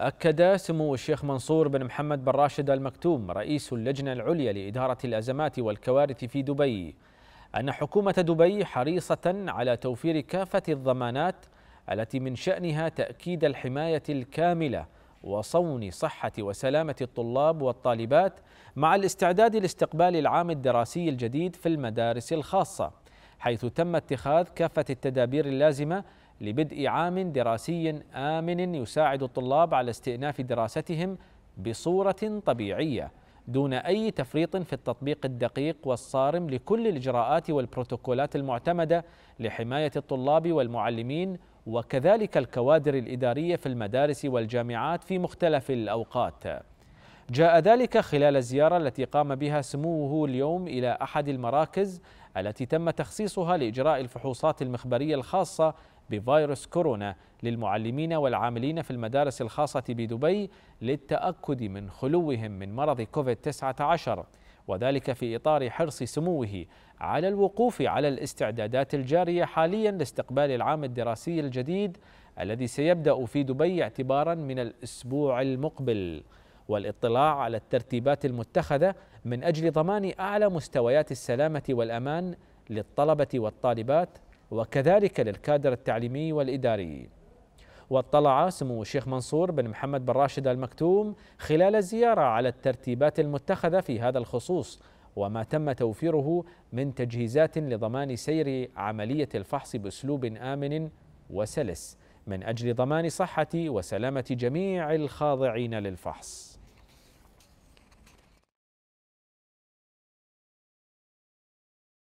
أكد سمو الشيخ منصور بن محمد بن راشد المكتوم رئيس اللجنة العليا لإدارة الأزمات والكوارث في دبي أن حكومة دبي حريصة على توفير كافة الضمانات التي من شأنها تأكيد الحماية الكاملة وصون صحة وسلامة الطلاب والطالبات مع الاستعداد لاستقبال العام الدراسي الجديد في المدارس الخاصة حيث تم اتخاذ كافة التدابير اللازمة لبدء عام دراسي آمن يساعد الطلاب على استئناف دراستهم بصورة طبيعية دون أي تفريط في التطبيق الدقيق والصارم لكل الإجراءات والبروتوكولات المعتمدة لحماية الطلاب والمعلمين وكذلك الكوادر الإدارية في المدارس والجامعات في مختلف الأوقات جاء ذلك خلال الزيارة التي قام بها سموه اليوم إلى أحد المراكز التي تم تخصيصها لإجراء الفحوصات المخبرية الخاصة بفيروس كورونا للمعلمين والعاملين في المدارس الخاصة بدبي للتأكد من خلوهم من مرض كوفيد-19 وذلك في إطار حرص سموه على الوقوف على الاستعدادات الجارية حاليا لاستقبال العام الدراسي الجديد الذي سيبدأ في دبي اعتبارا من الأسبوع المقبل والاطلاع على الترتيبات المتخذة من أجل ضمان أعلى مستويات السلامة والأمان للطلبة والطالبات وكذلك للكادر التعليمي والإداري واطلع سمو الشيخ منصور بن محمد بن راشد المكتوم خلال الزيارة على الترتيبات المتخذة في هذا الخصوص وما تم توفيره من تجهيزات لضمان سير عملية الفحص بأسلوب آمن وسلس من أجل ضمان صحة وسلامة جميع الخاضعين للفحص